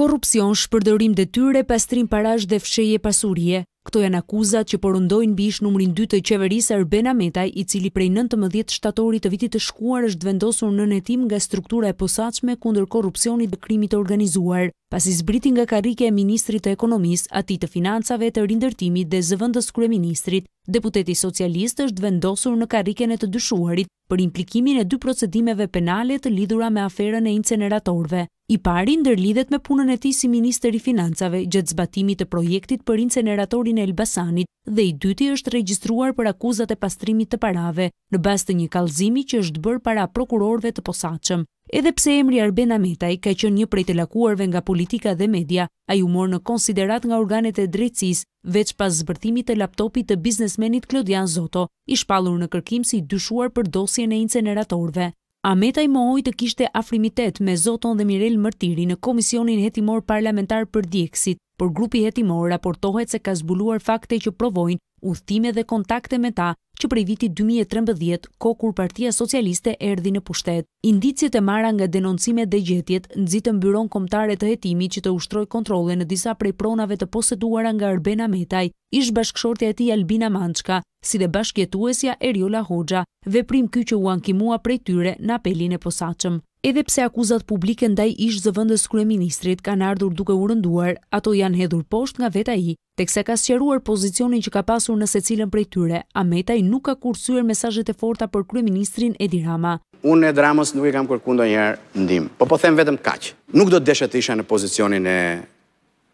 korupcion, shpërdërim dhe tyre, pastrim parash dhe fsheje pasurje. Këto janë akuzat që porundojnë bish numrin 2 të qeverisë Arben Ametaj, i cili prej 19 shtatorit të vitit të shkuar është vendosur në netim nga struktura e posaqme kunder korupcionit dhe krimit të organizuar, pas i zbriti nga karike e Ministrit të Ekonomis, ati të financave të rindërtimit dhe zëvëndës kure Ministrit, deputeti socialist është vendosur në karike në të dyshuarit për implikimin e dy procedimeve penale të lidhura me aferën e inceneratorve. I pari ndërlidhet me punën e ti si Ministeri Financave gjëtë zbatimit të projektit për inceneratorin e Elbasanit dhe i dyti është registruar për akuzat e pastrimit të parave në bastë të një kalzimi që është bërë para prokurorve të posaqëm. Edhe pse emri Arben Ametaj ka qënë një prej të lakuarve nga politika dhe media, a ju morë në konsiderat nga organet e drejtsis, veç pas zbërtimit të laptopit të biznesmenit Klodian Zoto, ishpalur në kërkim si dyshuar për dosjen e inceneratorve. Ameta Mohoj të kishte afrimitet me Zoton dhe Mirel Mërtiri në Komisionin Hetimor Parlamentar për Djekësit, por grupi Hetimor raportohet se ka zbuluar fakte që provojnë uthtime dhe kontakte me ta që prej vitit 2013, ko kur partia socialiste erdi në pushtet. Indicjet e mara nga denoncime dhe gjetjet nëzitë byron komtare të jetimi që të ushtroj kontrole në disa prej pronave të poseduara nga Arbena Metaj, ish bashkëshortja e ti Albina Mançka si dhe bashkjetuesja Eriola Hoxha, dhe prim ky që u ankimua prej tyre në apelin e posaqëm. Edhe pse akuzat publike ndaj ish zëvëndës ka kanë ardhur duke u rënduar, ato janë hedhur posht nga veta i, tekse ka sqeruar pozicionin që ka pasur në se cilën prej tyre, a i nuk ka kursuar mesajet e forta për Kryeministrin Edi Rama. Unë e dramës nuk i kam kërkundo njerë ndim, po po them vetëm kaq. Nuk do të deshe të isha në pozicionin e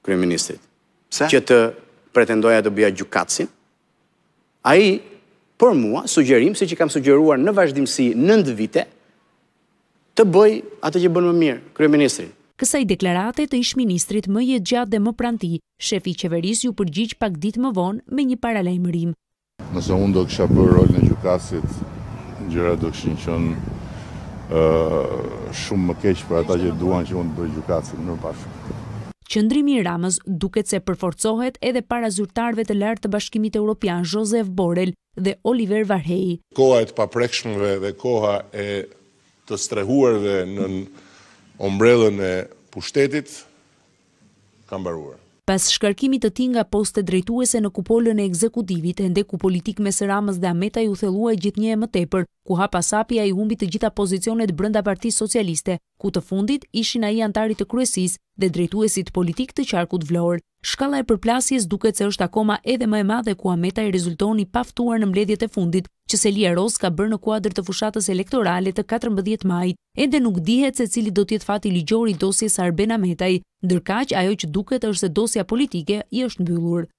kërëministrit. Pse? Që të pretendoja të bëja gjukacin, A i, për mua, sugjerim, si që kam sugjeruar në vazhdimësi nëndë vite, të bëj atë që bënë më mirë, kërë ministri. Kësaj deklarate të ishë ministrit më jetë gjatë dhe më pranti, shefi qeveris ju përgjith pak ditë më vonë me një paralaj mërim. Nëse unë do kësha për rol në gjukasit, në gjera do këshin qënë shumë më keqë për ata që duan që unë të bëjë gjukasit në pashë. Qëndrimi i Ramës duket se përforcohet edhe para zyrtarëve të lartë të Bashkimit Evropian, Josef Borrell dhe Oliver Varhej. Koha e të paprekshmëve dhe koha e të strehuarve në ombrellën e pushtetit ka mbaruar pas shkarkimit të tinga nga poste drejtuese në kupolën e ekzekutivit, ku politik me Seramës dhe Ameta ju thelua e gjithnje e më tepër, ku hapa sapja i humbit të gjitha pozicionet brënda parti socialiste, ku të fundit ishin a i antarit të kryesis dhe drejtuesit politik të qarkut vlorë. Shkala e përplasjes duket se është akoma edhe më e madhe ku Ameta i rezultoni paftuar në mbledhjet e fundit, që Selia Ros ka bërë në kuadrë të fushatës elektorale të 14 majt, edhe nuk dihet se cili do tjetë fati ligjori dosje Sarbena Metaj, ndërka që ajo që duket është se dosja politike i është mbyllur.